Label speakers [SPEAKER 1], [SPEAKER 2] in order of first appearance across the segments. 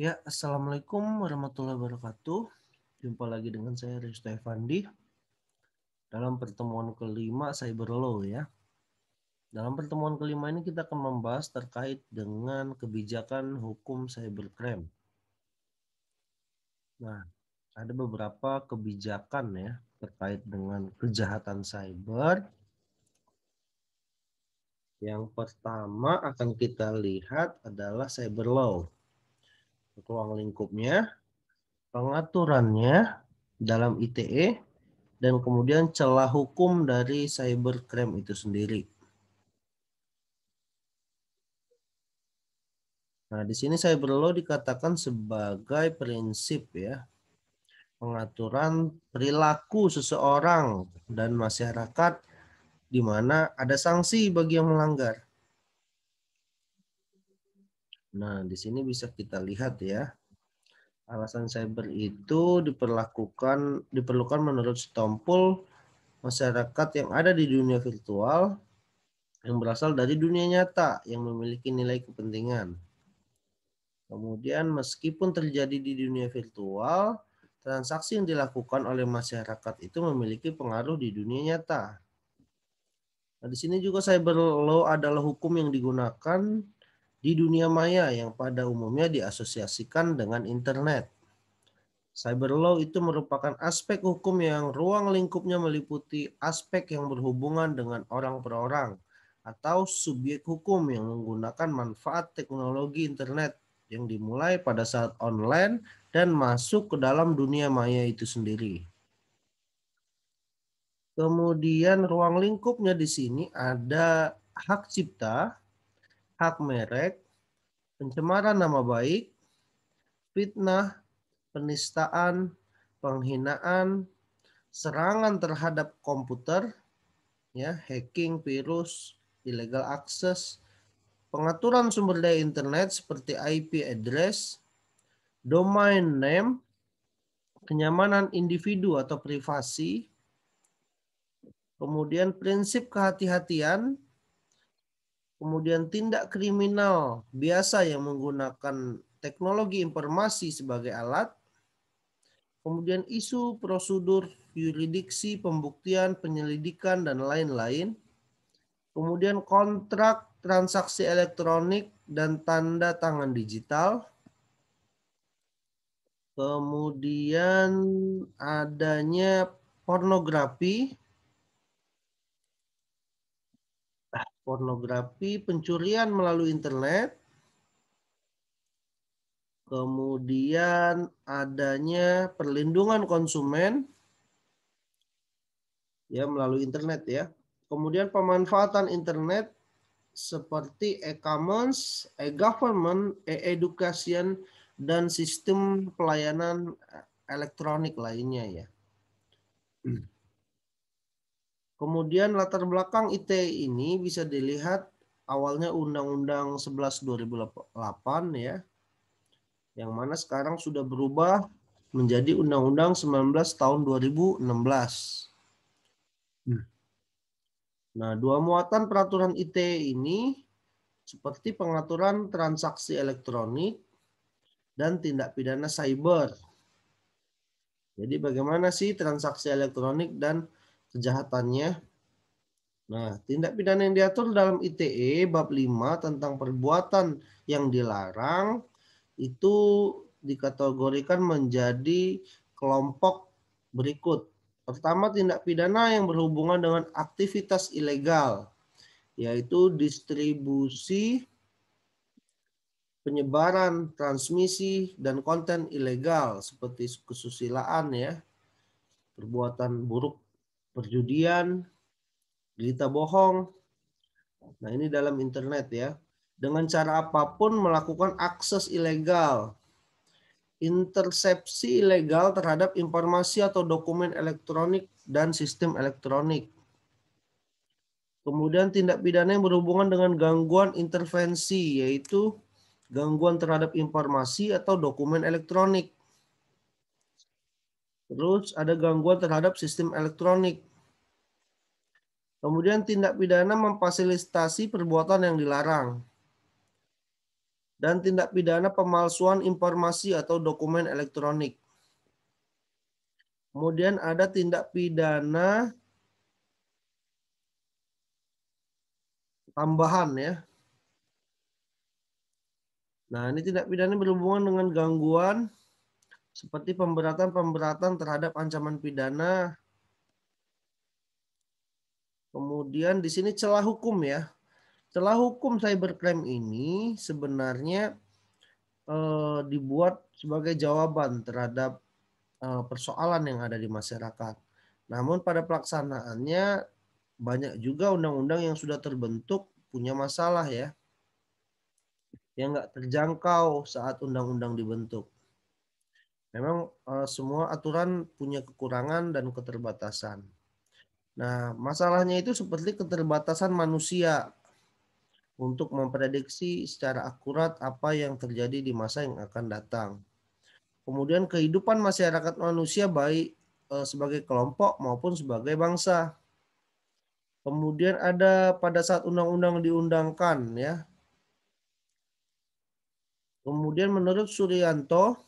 [SPEAKER 1] Ya, Assalamualaikum warahmatullahi wabarakatuh. Jumpa lagi dengan saya Risto Effandi dalam pertemuan kelima cyber law ya. Dalam pertemuan kelima ini kita akan membahas terkait dengan kebijakan hukum cybercrime. Nah, ada beberapa kebijakan ya terkait dengan kejahatan cyber. Yang pertama akan kita lihat adalah cyber law ruang lingkupnya, pengaturannya dalam ITE, dan kemudian celah hukum dari cybercrime itu sendiri. Nah, di sini cyber law dikatakan sebagai prinsip ya, pengaturan perilaku seseorang dan masyarakat di mana ada sanksi bagi yang melanggar. Nah, di sini bisa kita lihat ya. Alasan cyber itu diperlakukan diperlukan menurut Stompul masyarakat yang ada di dunia virtual yang berasal dari dunia nyata yang memiliki nilai kepentingan. Kemudian meskipun terjadi di dunia virtual, transaksi yang dilakukan oleh masyarakat itu memiliki pengaruh di dunia nyata. Nah, di sini juga cyber law adalah hukum yang digunakan di dunia maya yang pada umumnya diasosiasikan dengan internet. Cyber law itu merupakan aspek hukum yang ruang lingkupnya meliputi aspek yang berhubungan dengan orang per orang atau subjek hukum yang menggunakan manfaat teknologi internet yang dimulai pada saat online dan masuk ke dalam dunia maya itu sendiri. Kemudian ruang lingkupnya di sini ada hak cipta, hak merek, pencemaran nama baik, fitnah, penistaan, penghinaan, serangan terhadap komputer, ya, hacking, virus, illegal access, pengaturan sumber daya internet seperti IP address, domain name, kenyamanan individu atau privasi, kemudian prinsip kehati-hatian kemudian tindak kriminal biasa yang menggunakan teknologi informasi sebagai alat, kemudian isu prosedur yuridiksi, pembuktian, penyelidikan, dan lain-lain, kemudian kontrak transaksi elektronik dan tanda tangan digital, kemudian adanya pornografi, pornografi, pencurian melalui internet, kemudian adanya perlindungan konsumen ya melalui internet ya. Kemudian pemanfaatan internet seperti e-commerce, e-government, e-education dan sistem pelayanan elektronik lainnya ya. Hmm. Kemudian latar belakang ITE ini bisa dilihat awalnya Undang-Undang 11 2008 ya. Yang mana sekarang sudah berubah menjadi Undang-Undang 19 tahun 2016. Hmm. Nah, dua muatan peraturan ITE ini seperti pengaturan transaksi elektronik dan tindak pidana cyber. Jadi bagaimana sih transaksi elektronik dan kejahatannya. Nah, tindak pidana yang diatur dalam ITE bab 5 tentang perbuatan yang dilarang itu dikategorikan menjadi kelompok berikut. Pertama, tindak pidana yang berhubungan dengan aktivitas ilegal, yaitu distribusi, penyebaran, transmisi, dan konten ilegal seperti kesusilaan ya, perbuatan buruk perjudian, berita bohong. Nah, ini dalam internet ya. Dengan cara apapun melakukan akses ilegal, intersepsi ilegal terhadap informasi atau dokumen elektronik dan sistem elektronik. Kemudian tindak pidana yang berhubungan dengan gangguan intervensi, yaitu gangguan terhadap informasi atau dokumen elektronik. Terus ada gangguan terhadap sistem elektronik. Kemudian tindak pidana memfasilitasi perbuatan yang dilarang. Dan tindak pidana pemalsuan informasi atau dokumen elektronik. Kemudian ada tindak pidana tambahan ya. Nah, ini tindak pidana berhubungan dengan gangguan seperti pemberatan-pemberatan terhadap ancaman pidana Kemudian di sini celah hukum ya. Celah hukum cybercrime ini sebenarnya eh, dibuat sebagai jawaban terhadap eh, persoalan yang ada di masyarakat. Namun pada pelaksanaannya banyak juga undang-undang yang sudah terbentuk punya masalah ya. Yang nggak terjangkau saat undang-undang dibentuk. Memang eh, semua aturan punya kekurangan dan keterbatasan. Nah, masalahnya itu seperti keterbatasan manusia untuk memprediksi secara akurat apa yang terjadi di masa yang akan datang. Kemudian kehidupan masyarakat manusia baik eh, sebagai kelompok maupun sebagai bangsa. Kemudian ada pada saat undang-undang diundangkan ya. Kemudian menurut Suryanto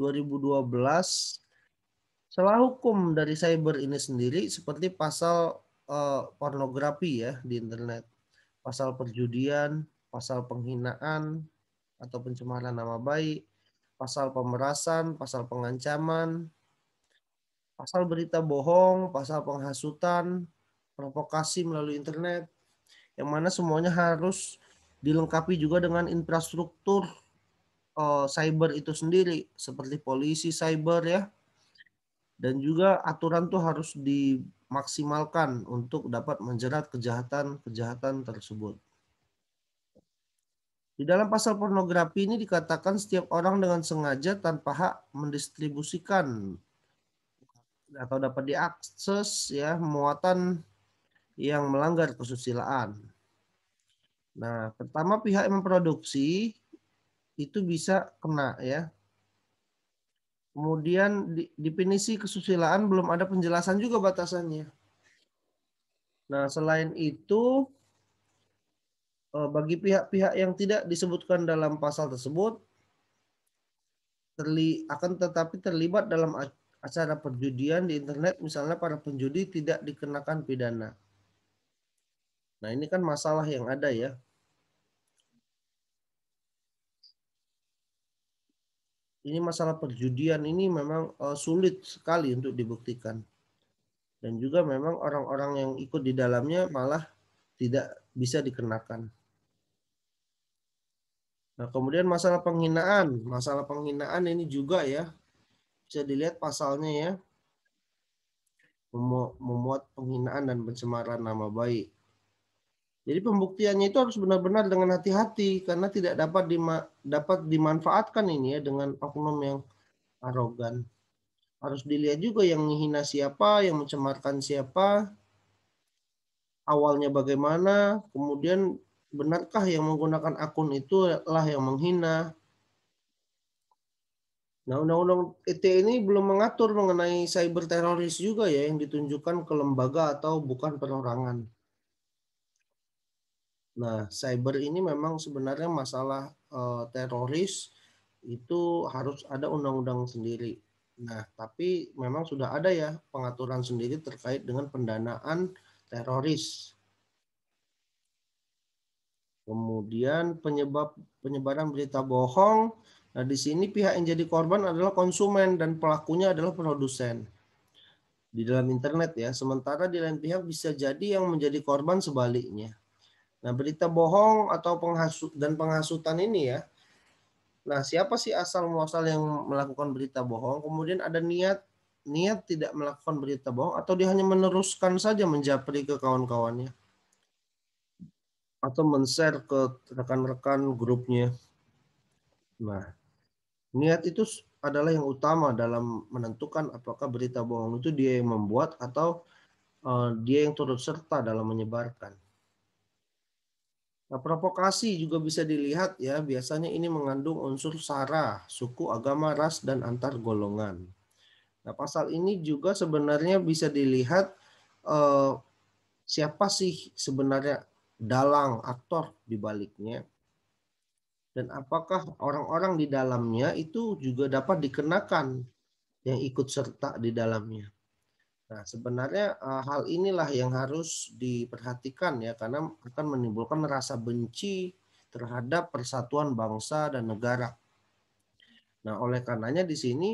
[SPEAKER 1] 2012 celah hukum dari cyber ini sendiri seperti pasal uh, pornografi ya di internet, pasal perjudian, pasal penghinaan atau pencemaran nama baik, pasal pemerasan, pasal pengancaman, pasal berita bohong, pasal penghasutan, provokasi melalui internet, yang mana semuanya harus dilengkapi juga dengan infrastruktur uh, cyber itu sendiri seperti polisi cyber ya dan juga aturan tuh harus dimaksimalkan untuk dapat menjerat kejahatan-kejahatan tersebut. Di dalam pasal pornografi ini dikatakan setiap orang dengan sengaja tanpa hak mendistribusikan atau dapat diakses ya muatan yang melanggar kesusilaan. Nah, pertama pihak yang memproduksi itu bisa kena ya Kemudian di, definisi kesusilaan belum ada penjelasan juga batasannya. Nah, selain itu eh, bagi pihak-pihak yang tidak disebutkan dalam pasal tersebut terli, akan tetapi terlibat dalam acara perjudian di internet misalnya para penjudi tidak dikenakan pidana. Nah, ini kan masalah yang ada ya. ini masalah perjudian ini memang eh, sulit sekali untuk dibuktikan dan juga memang orang-orang yang ikut di dalamnya malah tidak bisa dikenakan. Nah, kemudian masalah penghinaan. Masalah penghinaan ini juga ya bisa dilihat pasalnya ya. Memuat penghinaan dan pencemaran nama baik. Jadi pembuktiannya itu harus benar-benar dengan hati-hati karena tidak dapat dima, dapat dimanfaatkan ini ya dengan oknum yang arogan. Harus dilihat juga yang menghina siapa, yang mencemarkan siapa, awalnya bagaimana, kemudian benarkah yang menggunakan akun itu lah yang menghina. Nah, undang-undang ITE ini belum mengatur mengenai cyber teroris juga ya yang ditunjukkan ke lembaga atau bukan perorangan. Nah, cyber ini memang sebenarnya masalah uh, teroris itu harus ada undang-undang sendiri. Nah, tapi memang sudah ada ya pengaturan sendiri terkait dengan pendanaan teroris. Kemudian penyebab penyebaran berita bohong. Nah, di sini pihak yang jadi korban adalah konsumen dan pelakunya adalah produsen di dalam internet ya. Sementara di lain pihak bisa jadi yang menjadi korban sebaliknya. Nah, berita bohong atau penghasut dan penghasutan ini ya. Nah, siapa sih asal muasal yang melakukan berita bohong? Kemudian ada niat niat tidak melakukan berita bohong atau dia hanya meneruskan saja menjapri ke kawan-kawannya atau men-share ke rekan-rekan grupnya. Nah, niat itu adalah yang utama dalam menentukan apakah berita bohong itu dia yang membuat atau eh, dia yang turut serta dalam menyebarkan. Nah, provokasi juga bisa dilihat ya, biasanya ini mengandung unsur sara, suku, agama, ras, dan antar golongan. Nah, pasal ini juga sebenarnya bisa dilihat eh, siapa sih sebenarnya dalang, aktor di baliknya. Dan apakah orang-orang di dalamnya itu juga dapat dikenakan yang ikut serta di dalamnya. Nah, sebenarnya eh, hal inilah yang harus diperhatikan ya karena akan menimbulkan rasa benci terhadap persatuan bangsa dan negara. Nah, oleh karenanya di sini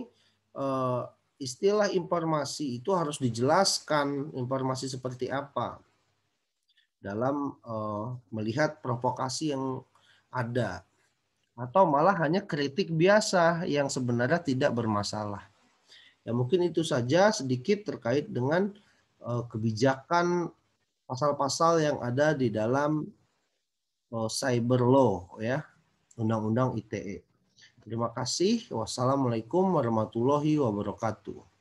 [SPEAKER 1] eh, istilah informasi itu harus dijelaskan informasi seperti apa dalam eh, melihat provokasi yang ada atau malah hanya kritik biasa yang sebenarnya tidak bermasalah. Ya mungkin itu saja sedikit terkait dengan eh, kebijakan pasal-pasal yang ada di dalam eh, cyber law ya, undang-undang ITE. Terima kasih. Wassalamualaikum warahmatullahi wabarakatuh.